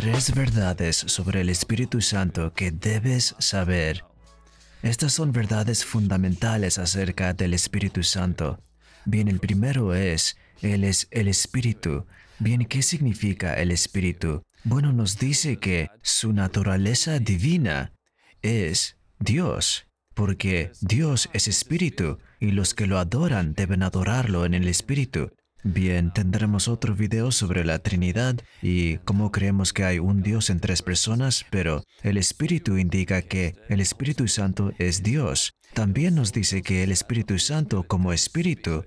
Tres verdades sobre el Espíritu Santo que debes saber. Estas son verdades fundamentales acerca del Espíritu Santo. Bien, el primero es, Él es el Espíritu. Bien, ¿qué significa el Espíritu? Bueno, nos dice que su naturaleza divina es Dios, porque Dios es Espíritu y los que lo adoran deben adorarlo en el Espíritu. Bien, tendremos otro video sobre la Trinidad y cómo creemos que hay un Dios en tres personas, pero el Espíritu indica que el Espíritu Santo es Dios. También nos dice que el Espíritu Santo como Espíritu,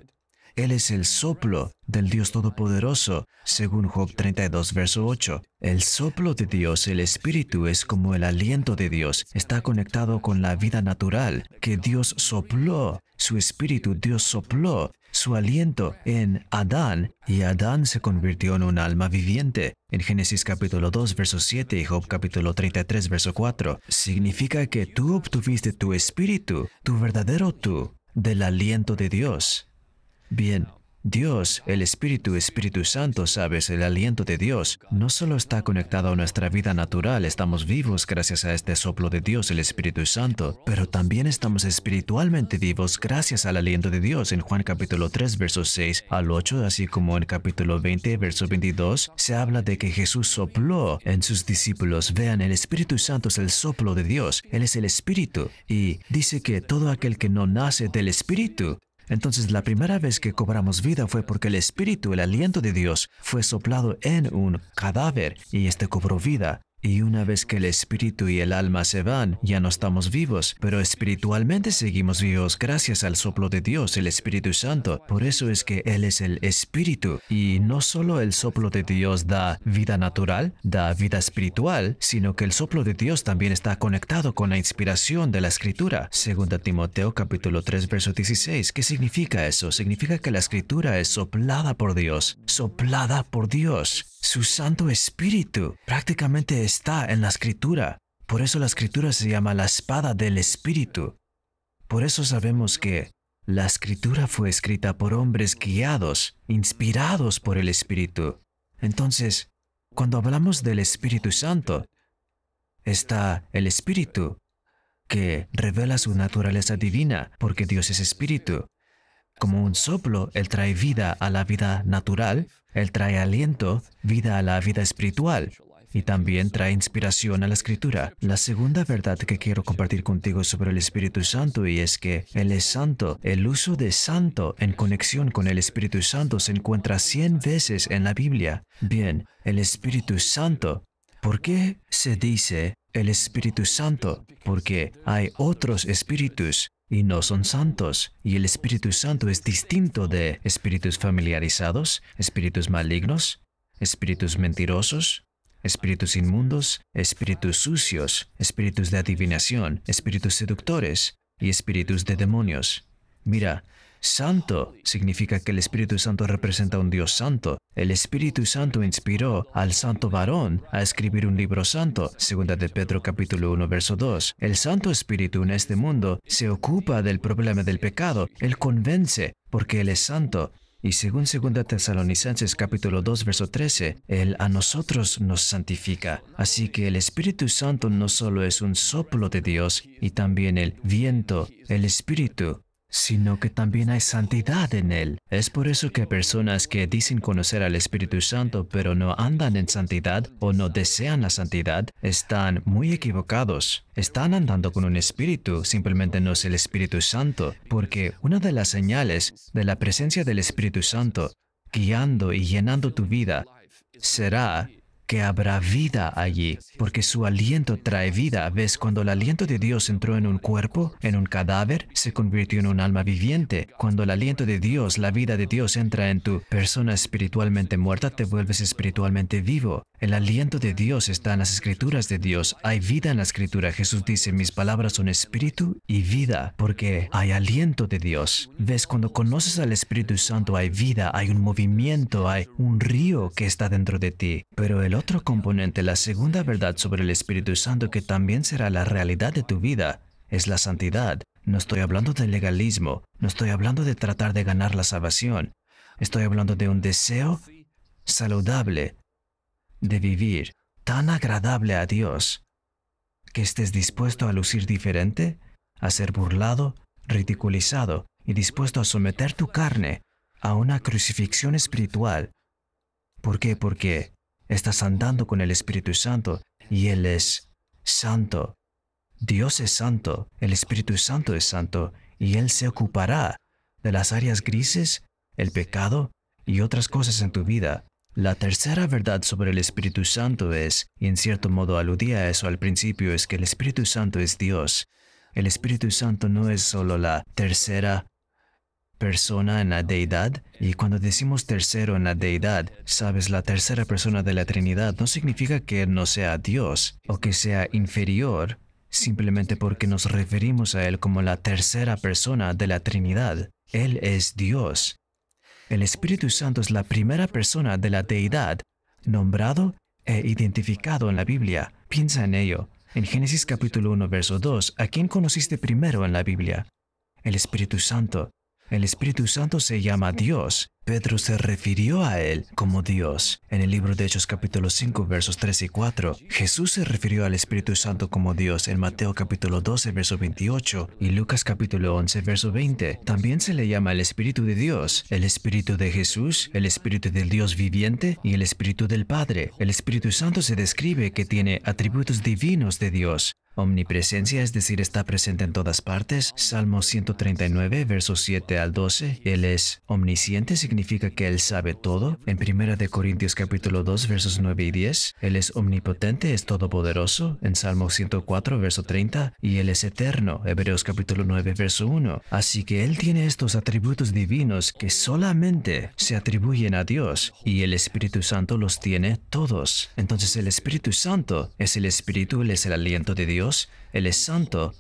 Él es el soplo del Dios Todopoderoso, según Job 32, verso 8. El soplo de Dios, el Espíritu, es como el aliento de Dios, está conectado con la vida natural que Dios sopló su espíritu, Dios sopló su aliento en Adán y Adán se convirtió en un alma viviente. En Génesis capítulo 2, verso 7 y Job capítulo 33, verso 4, significa que tú obtuviste tu espíritu, tu verdadero tú, del aliento de Dios. Bien, Dios, el Espíritu, Espíritu Santo, sabes, el aliento de Dios, no solo está conectado a nuestra vida natural, estamos vivos gracias a este soplo de Dios, el Espíritu Santo, pero también estamos espiritualmente vivos gracias al aliento de Dios en Juan capítulo 3, versos 6 al 8, así como en capítulo 20, verso 22, se habla de que Jesús sopló en sus discípulos. Vean, el Espíritu Santo es el soplo de Dios, Él es el Espíritu, y dice que todo aquel que no nace del Espíritu entonces la primera vez que cobramos vida fue porque el Espíritu, el aliento de Dios, fue soplado en un cadáver y este cobró vida. Y una vez que el espíritu y el alma se van, ya no estamos vivos, pero espiritualmente seguimos vivos gracias al soplo de Dios, el Espíritu Santo. Por eso es que Él es el espíritu. Y no solo el soplo de Dios da vida natural, da vida espiritual, sino que el soplo de Dios también está conectado con la inspiración de la escritura. Segunda Timoteo capítulo 3 verso 16. ¿Qué significa eso? Significa que la escritura es soplada por Dios, soplada por Dios. Su Santo Espíritu prácticamente está en la escritura. Por eso la escritura se llama la espada del Espíritu. Por eso sabemos que la escritura fue escrita por hombres guiados, inspirados por el Espíritu. Entonces, cuando hablamos del Espíritu Santo, está el Espíritu, que revela su naturaleza divina, porque Dios es Espíritu. Como un soplo, Él trae vida a la vida natural, Él trae aliento, vida a la vida espiritual, y también trae inspiración a la escritura. La segunda verdad que quiero compartir contigo sobre el Espíritu Santo y es que Él es santo. El uso de santo en conexión con el Espíritu Santo se encuentra 100 veces en la Biblia. Bien, el Espíritu Santo. ¿Por qué se dice el Espíritu Santo? Porque hay otros espíritus y no son santos. Y el Espíritu Santo es distinto de espíritus familiarizados, espíritus malignos, espíritus mentirosos, espíritus inmundos, espíritus sucios, espíritus de adivinación, espíritus seductores y espíritus de demonios. Mira, Santo significa que el Espíritu Santo representa un Dios santo. El Espíritu Santo inspiró al santo varón a escribir un libro santo, segunda de Pedro capítulo 1 verso 2. El Santo Espíritu en este mundo se ocupa del problema del pecado, él convence porque él es santo. Y según 2 Tesalonicenses capítulo 2 verso 13, Él a nosotros nos santifica. Así que el Espíritu Santo no solo es un soplo de Dios, y también el viento, el Espíritu, sino que también hay santidad en él. Es por eso que personas que dicen conocer al Espíritu Santo pero no andan en santidad o no desean la santidad, están muy equivocados. Están andando con un espíritu, simplemente no es el Espíritu Santo, porque una de las señales de la presencia del Espíritu Santo guiando y llenando tu vida será que habrá vida allí, porque su aliento trae vida. ¿Ves? Cuando el aliento de Dios entró en un cuerpo, en un cadáver, se convirtió en un alma viviente. Cuando el aliento de Dios, la vida de Dios entra en tu persona espiritualmente muerta, te vuelves espiritualmente vivo. El aliento de Dios está en las escrituras de Dios. Hay vida en la escritura. Jesús dice, mis palabras son espíritu y vida, porque hay aliento de Dios. Ves, cuando conoces al Espíritu Santo hay vida, hay un movimiento, hay un río que está dentro de ti. Pero el otro componente, la segunda verdad sobre el Espíritu Santo que también será la realidad de tu vida, es la santidad. No estoy hablando de legalismo, no estoy hablando de tratar de ganar la salvación. Estoy hablando de un deseo saludable de vivir tan agradable a Dios que estés dispuesto a lucir diferente, a ser burlado, ridiculizado y dispuesto a someter tu carne a una crucifixión espiritual. ¿Por qué? Porque estás andando con el Espíritu Santo y Él es santo. Dios es santo, el Espíritu Santo es santo y Él se ocupará de las áreas grises, el pecado y otras cosas en tu vida la tercera verdad sobre el Espíritu Santo es, y en cierto modo aludía a eso al principio, es que el Espíritu Santo es Dios. El Espíritu Santo no es solo la tercera persona en la deidad, y cuando decimos tercero en la deidad, sabes, la tercera persona de la Trinidad no significa que Él no sea Dios o que sea inferior, simplemente porque nos referimos a Él como la tercera persona de la Trinidad. Él es Dios el Espíritu Santo es la primera persona de la deidad, nombrado e identificado en la Biblia. Piensa en ello. En Génesis capítulo 1, verso 2, ¿a quién conociste primero en la Biblia? El Espíritu Santo. El Espíritu Santo se llama Dios. Pedro se refirió a él como Dios. En el libro de Hechos capítulo 5 versos 3 y 4, Jesús se refirió al Espíritu Santo como Dios en Mateo capítulo 12 verso 28 y Lucas capítulo 11 verso 20. También se le llama el Espíritu de Dios, el Espíritu de Jesús, el Espíritu del Dios viviente y el Espíritu del Padre. El Espíritu Santo se describe que tiene atributos divinos de Dios. Omnipresencia, es decir, está presente en todas partes. Salmo 139, versos 7 al 12. Él es omnisciente, significa que Él sabe todo. En 1 Corintios capítulo 2, versos 9 y 10. Él es omnipotente, es todopoderoso. En Salmo 104, verso 30. Y Él es eterno. Hebreos capítulo 9, verso 1. Así que Él tiene estos atributos divinos que solamente se atribuyen a Dios. Y el Espíritu Santo los tiene todos. Entonces el Espíritu Santo es el Espíritu, Él es el aliento de Dios él es santo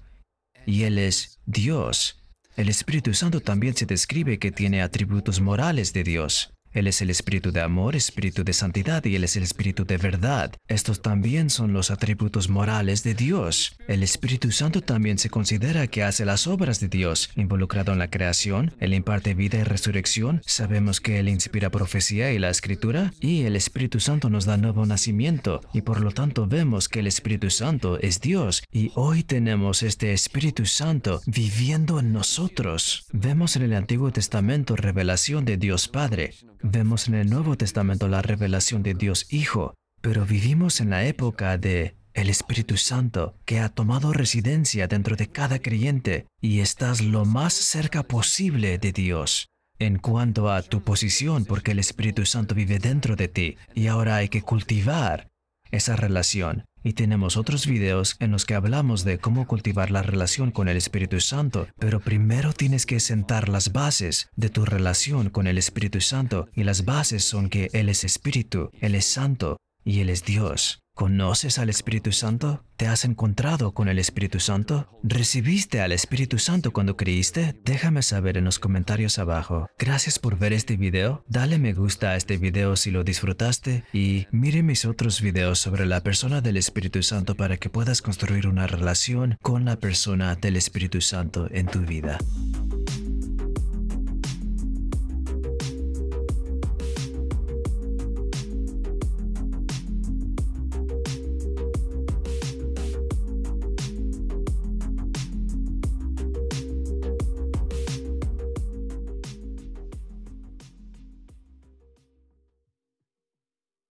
y Él es Dios. El Espíritu Santo también se describe que tiene atributos morales de Dios. Él es el espíritu de amor, espíritu de santidad y Él es el espíritu de verdad. Estos también son los atributos morales de Dios. El Espíritu Santo también se considera que hace las obras de Dios, involucrado en la creación, Él imparte vida y resurrección, sabemos que Él inspira profecía y la escritura, y el Espíritu Santo nos da nuevo nacimiento, y por lo tanto vemos que el Espíritu Santo es Dios, y hoy tenemos este Espíritu Santo viviendo en nosotros. Vemos en el Antiguo Testamento revelación de Dios Padre, Vemos en el Nuevo Testamento la revelación de Dios Hijo, pero vivimos en la época de el Espíritu Santo que ha tomado residencia dentro de cada creyente y estás lo más cerca posible de Dios en cuanto a tu posición porque el Espíritu Santo vive dentro de ti y ahora hay que cultivar esa relación. Y tenemos otros videos en los que hablamos de cómo cultivar la relación con el Espíritu Santo, pero primero tienes que sentar las bases de tu relación con el Espíritu Santo y las bases son que Él es Espíritu, Él es Santo y Él es Dios. ¿Conoces al Espíritu Santo? ¿Te has encontrado con el Espíritu Santo? ¿Recibiste al Espíritu Santo cuando creíste? Déjame saber en los comentarios abajo. Gracias por ver este video. Dale me gusta a este video si lo disfrutaste y mire mis otros videos sobre la persona del Espíritu Santo para que puedas construir una relación con la persona del Espíritu Santo en tu vida.